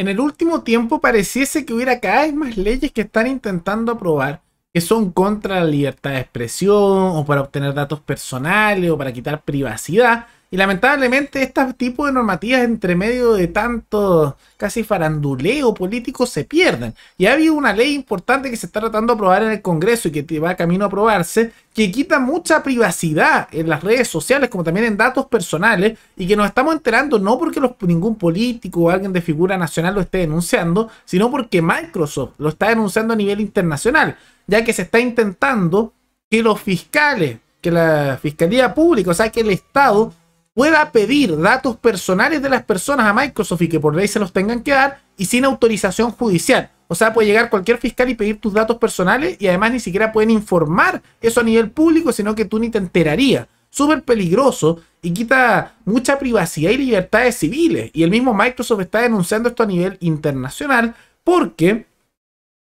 en el último tiempo pareciese que hubiera cada vez más leyes que están intentando aprobar que son contra la libertad de expresión o para obtener datos personales o para quitar privacidad y lamentablemente este tipo de normativas entre medio de tanto casi faranduleo político se pierden. Y ha habido una ley importante que se está tratando de aprobar en el Congreso y que va camino a aprobarse, que quita mucha privacidad en las redes sociales como también en datos personales y que nos estamos enterando no porque ningún político o alguien de figura nacional lo esté denunciando, sino porque Microsoft lo está denunciando a nivel internacional, ya que se está intentando que los fiscales, que la Fiscalía Pública, o sea, que el Estado pueda pedir datos personales de las personas a Microsoft y que por ley se los tengan que dar y sin autorización judicial. O sea, puede llegar cualquier fiscal y pedir tus datos personales y además ni siquiera pueden informar eso a nivel público, sino que tú ni te enterarías. Súper peligroso y quita mucha privacidad y libertades civiles. Y el mismo Microsoft está denunciando esto a nivel internacional porque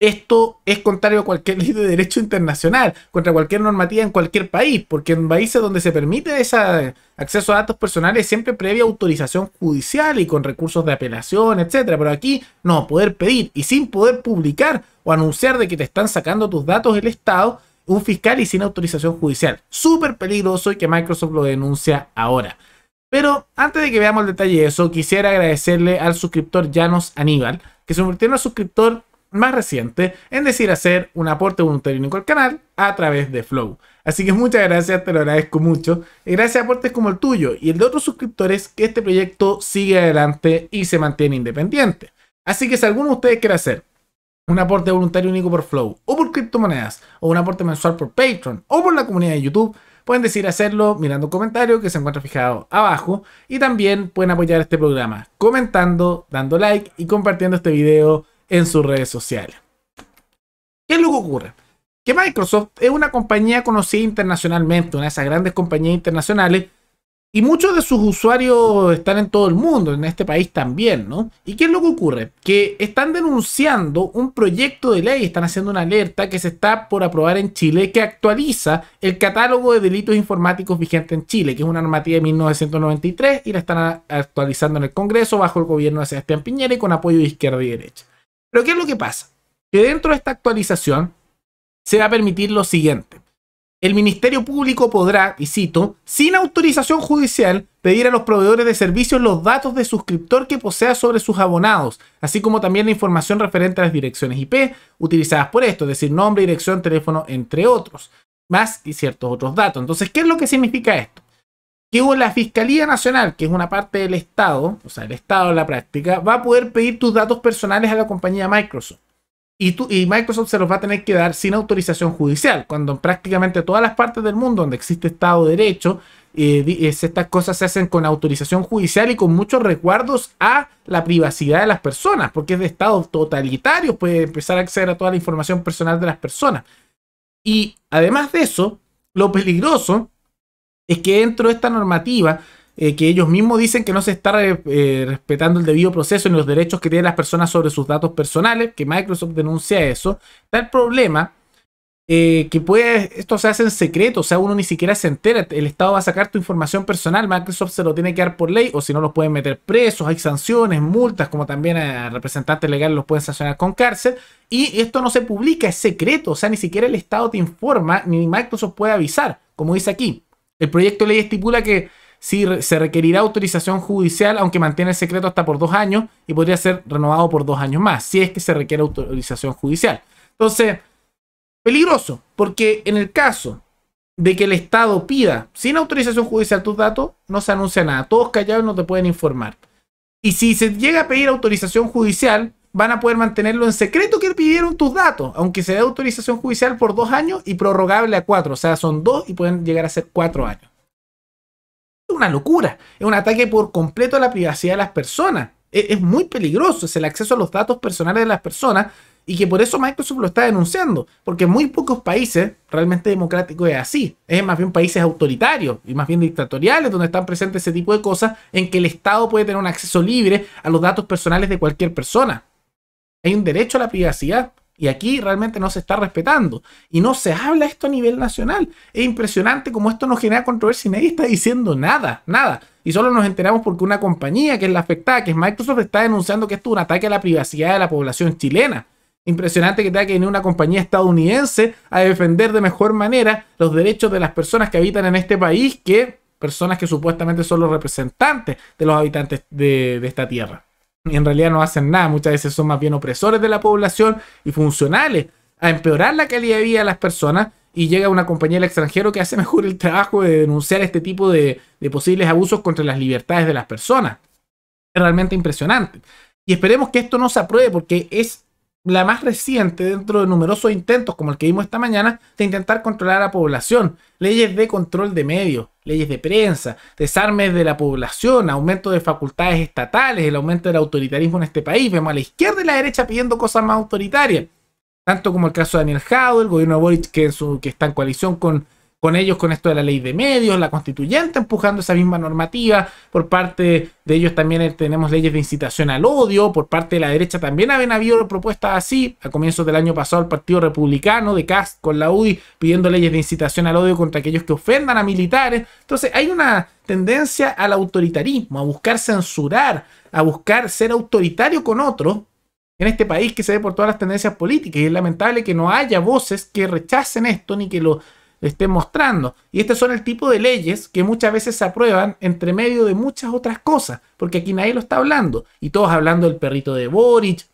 esto es contrario a cualquier ley de derecho internacional, contra cualquier normativa en cualquier país, porque en países donde se permite ese acceso a datos personales siempre previa autorización judicial y con recursos de apelación, etcétera, pero aquí no poder pedir y sin poder publicar o anunciar de que te están sacando tus datos el Estado, un fiscal y sin autorización judicial. Súper peligroso y que Microsoft lo denuncia ahora. Pero antes de que veamos el detalle de eso, quisiera agradecerle al suscriptor Janos Aníbal, que se convirtió en un suscriptor más reciente en decir hacer un aporte voluntario único al canal a través de Flow. Así que muchas gracias, te lo agradezco mucho. Y gracias a aportes como el tuyo y el de otros suscriptores que este proyecto sigue adelante y se mantiene independiente. Así que si alguno de ustedes quiere hacer un aporte voluntario único por Flow o por criptomonedas o un aporte mensual por Patreon o por la comunidad de YouTube, pueden decir hacerlo mirando un comentario que se encuentra fijado abajo y también pueden apoyar este programa comentando, dando like y compartiendo este video en sus redes sociales. ¿Qué es lo que ocurre? Que Microsoft es una compañía conocida internacionalmente, una de esas grandes compañías internacionales, y muchos de sus usuarios están en todo el mundo, en este país también, ¿no? ¿Y qué es lo que ocurre? Que están denunciando un proyecto de ley, están haciendo una alerta que se está por aprobar en Chile que actualiza el catálogo de delitos informáticos vigente en Chile, que es una normativa de 1993 y la están actualizando en el Congreso bajo el gobierno de Sebastián Piñera y con apoyo de izquierda y derecha. Pero ¿qué es lo que pasa? Que dentro de esta actualización se va a permitir lo siguiente. El Ministerio Público podrá, y cito, sin autorización judicial, pedir a los proveedores de servicios los datos de suscriptor que posea sobre sus abonados, así como también la información referente a las direcciones IP utilizadas por esto, es decir, nombre, dirección, teléfono, entre otros, más y ciertos otros datos. Entonces, ¿qué es lo que significa esto? la Fiscalía Nacional, que es una parte del Estado, o sea, el Estado en la práctica, va a poder pedir tus datos personales a la compañía Microsoft. Y, tú, y Microsoft se los va a tener que dar sin autorización judicial, cuando prácticamente todas las partes del mundo donde existe Estado de Derecho, eh, estas cosas se hacen con autorización judicial y con muchos resguardos a la privacidad de las personas, porque es de Estado totalitario, puede empezar a acceder a toda la información personal de las personas. Y además de eso, lo peligroso es que dentro de esta normativa, eh, que ellos mismos dicen que no se está eh, eh, respetando el debido proceso ni los derechos que tienen las personas sobre sus datos personales, que Microsoft denuncia eso, está el problema que puede, esto se hace en secreto, o sea, uno ni siquiera se entera, el Estado va a sacar tu información personal, Microsoft se lo tiene que dar por ley, o si no los pueden meter presos, hay sanciones, multas, como también a representantes legales los pueden sancionar con cárcel, y esto no se publica, es secreto, o sea, ni siquiera el Estado te informa, ni Microsoft puede avisar, como dice aquí. El proyecto de ley estipula que si se requerirá autorización judicial, aunque mantiene el secreto hasta por dos años, y podría ser renovado por dos años más, si es que se requiere autorización judicial. Entonces, peligroso, porque en el caso de que el Estado pida sin autorización judicial tus datos, no se anuncia nada. Todos callados no te pueden informar. Y si se llega a pedir autorización judicial, van a poder mantenerlo en secreto que pidieron tus datos, aunque se dé autorización judicial por dos años y prorrogable a cuatro. O sea, son dos y pueden llegar a ser cuatro años. Es una locura. Es un ataque por completo a la privacidad de las personas. E-, es, muy peligroso. Es el acceso a los datos personales de las personas y que por eso Microsoft lo está denunciando, porque en muy pocos países realmente democráticos es así, es más bien países autoritarios y más bien dictatoriales donde están presentes ese tipo de cosas en que el Estado puede tener un acceso libre a los datos personales de cualquier persona. Hay un derecho a la privacidad. Y aquí realmente no se está respetando. Y no se habla esto a nivel nacional. Es impresionante como esto no genera controversia y nadie está diciendo nada, nada. Y solo nos enteramos porque una compañía que es la afectada, que es Microsoft, está denunciando que esto es un ataque a la privacidad de la población chilena. Impresionante que tenga que venir una compañía estadounidense a defender de mejor manera los derechos de las personas que habitan en este país que personas que supuestamente son los representantes de los habitantes de esta tierra en realidad no hacen nada. Muchas veces son más bien opresores de la población y funcionales a empeorar la calidad de vida de las personas y llega una compañía del extranjero que hace mejor el trabajo de denunciar este tipo de, de posibles abusos contra las libertades de las personas. Es realmente impresionante. Y esperemos que esto no se apruebe porque es la más reciente dentro de numerosos intentos como el que vimos esta mañana de intentar controlar a la población, leyes de control de medios, leyes de prensa, desarmes de la población, aumento de facultades estatales, el aumento del autoritarismo en este país. Vemos a la izquierda y la derecha pidiendo cosas más autoritarias, tanto como el caso de Daniel Jado, el gobierno de Boric que, en su, que está en coalición con con ellos con esto de la ley de medios, la constituyente empujando esa misma normativa, por parte de ellos también eh, tenemos leyes de incitación al odio, por parte de la derecha también habían habido propuestas así, a comienzos del año pasado el Partido Republicano de Cast con la UDI pidiendo leyes de incitación al odio contra aquellos que ofendan a militares, entonces hay una tendencia al autoritarismo, a buscar censurar, a buscar ser autoritario con otros en este país que se ve por todas las tendencias políticas y es lamentable que no haya voces que rechacen esto ni que lo esté mostrando. Y este son el tipo de leyes que muchas veces se aprueban entre medio de muchas otras cosas, porque aquí nadie lo está hablando. Y todos hablando del perrito de Boric,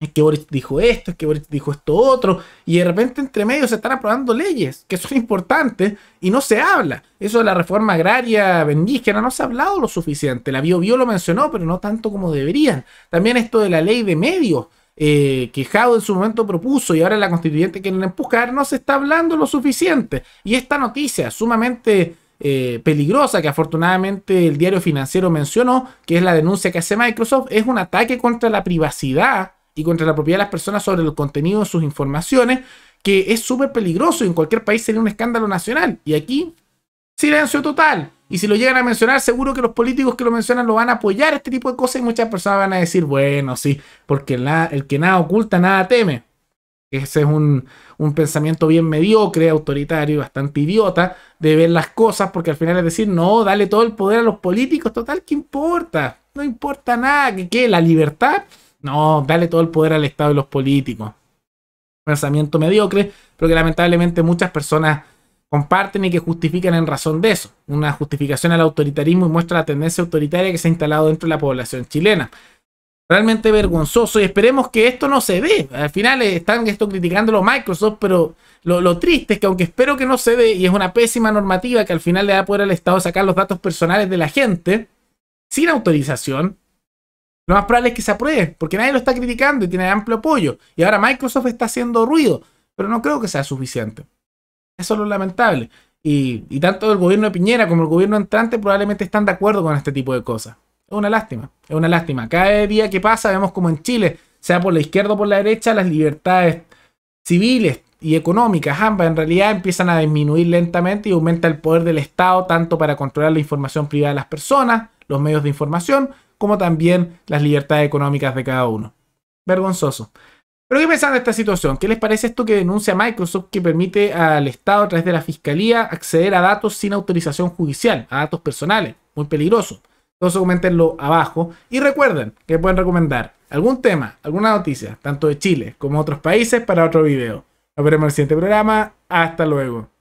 es que Boric dijo esto, es que Boric dijo esto otro, y de repente entre medio se están aprobando leyes que son importantes y no se habla. Eso de la reforma agraria bendígena no se ha hablado lo suficiente. La BioBio Bio lo mencionó, pero no tanto como deberían. También esto de la ley de medios eh, en su momento propuso y ahora la constituyente quieren empujar, no se está hablando lo suficiente. Y esta noticia sumamente eh, peligrosa que afortunadamente el diario financiero mencionó, que es la denuncia que hace Microsoft, es un ataque contra la privacidad y contra la propiedad de las personas sobre el contenido de sus informaciones, que es súper peligroso y en cualquier país sería un escándalo nacional. Y aquí Silencio total. Y si lo llegan a mencionar, seguro que los políticos que lo mencionan lo van a apoyar, este tipo de cosas, y muchas personas van a decir, bueno, sí, porque el, que nada oculta, nada teme. Ese es un, pensamiento bien mediocre, autoritario, bastante idiota de ver las cosas, porque al final es decir, no, dale todo el poder a los políticos, total, ¿qué importa? No importa nada, ¿qué? que ¿La libertad? No, dale todo el poder al Estado y los políticos. Pensamiento mediocre, pero que lamentablemente muchas personas comparten y que justifican en razón de eso. Una justificación al autoritarismo y muestra la tendencia autoritaria que se ha instalado dentro de la población chilena. Realmente vergonzoso y esperemos que esto no se dé. Al final eh, están esto criticando los Microsoft, pero lo, triste es que aunque espero que no se dé y es una pésima normativa que al final le da poder al Estado sacar los datos personales de la gente sin autorización, lo más probable es que se apruebe, porque nadie lo está criticando y tiene amplio apoyo. Y ahora Microsoft está haciendo ruido, pero no creo que sea suficiente. Eso es lo lamentable. Y, tanto el gobierno de Piñera como el gobierno entrante probablemente están de acuerdo con este tipo de cosas. Es una lástima, es una lástima. Cada día que pasa vemos como en Chile, sea por la izquierda o por la derecha, las libertades civiles y económicas, ambas en realidad empiezan a disminuir lentamente y aumenta el poder del Estado tanto para controlar la información privada de las personas, los medios de información, como también las libertades económicas de cada uno. Vergonzoso. Pero ¿qué pensan de esta situación? ¿Qué les parece esto que denuncia Microsoft que permite al Estado a través de la Fiscalía acceder a datos sin autorización judicial, a datos personales? Muy peligroso. Entonces comentenlo abajo y recuerden que pueden recomendar algún tema, alguna noticia, tanto de Chile como de otros países para otro video. Nos veremos en el siguiente programa. Hasta luego.